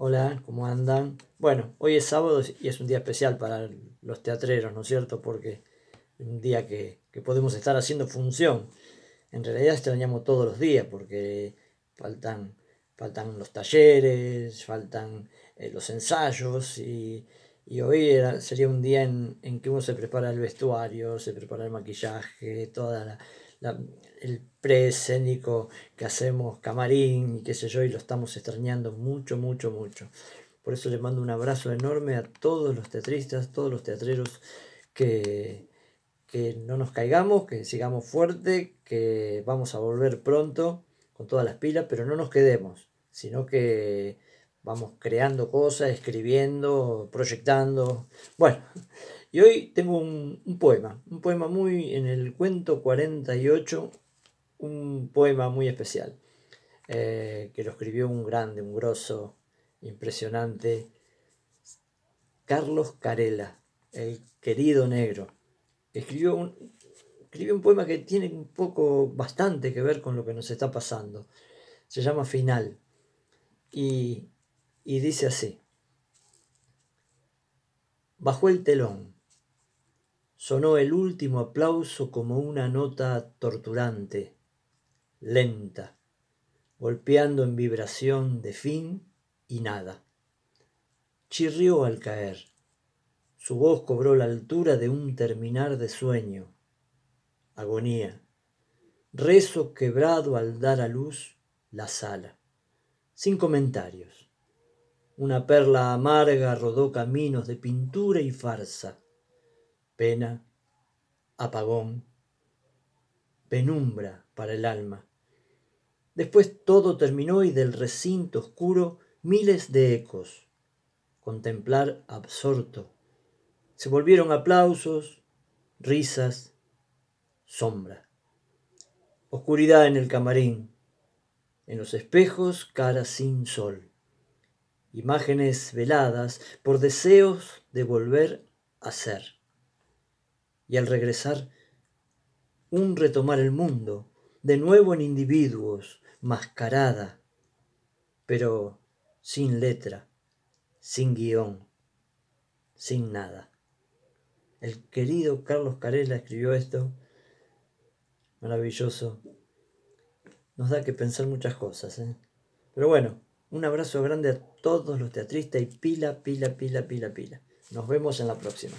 Hola, ¿cómo andan? Bueno, hoy es sábado y es un día especial para los teatreros, ¿no es cierto? Porque es un día que, podemos estar haciendo función. En realidad extrañamos todos los días porque faltan, faltan los talleres, faltan eh, los ensayos y y hoy sería un día en, que uno se prepara el vestuario, se prepara el maquillaje, todo la, la, el preescénico que hacemos, camarín y qué sé yo, y lo estamos extrañando mucho, mucho, mucho. Por eso le mando un abrazo enorme a todos los teatristas, todos los teatreros que, que no nos caigamos, que sigamos fuerte, que vamos a volver pronto con todas las pilas, pero no nos quedemos, sino que Vamos creando cosas, escribiendo, proyectando. Bueno, y hoy tengo un, poema, un poema muy en el cuento 48, un poema muy especial, eh, que lo escribió un grande, un grosso, impresionante, Carlos Carela, el querido negro, escribió un, escribió un poema que tiene un poco, bastante que ver con lo que nos está pasando. Se llama Final. Y y dice así. Bajó el telón. Sonó el último aplauso como una nota torturante, lenta, golpeando en vibración de fin y nada. Chirrió al caer. Su voz cobró la altura de un terminar de sueño, agonía, rezo quebrado al dar a luz la sala, sin comentarios una perla amarga rodó caminos de pintura y farsa. Pena, apagón, penumbra para el alma. Después todo terminó y del recinto oscuro miles de ecos. Contemplar absorto. Se volvieron aplausos, risas, sombra. Oscuridad en el camarín. En los espejos cara sin sol imágenes veladas por deseos de volver a ser. Y al regresar, un retomar el mundo, de nuevo en individuos, mascarada, pero sin letra, sin guión, sin nada. El querido Carlos Carela escribió esto, maravilloso. Nos da que pensar muchas cosas, ¿eh? Pero bueno, un abrazo grande a todos los teatristas y pila, pila, pila, pila, pila. Nos vemos en la próxima.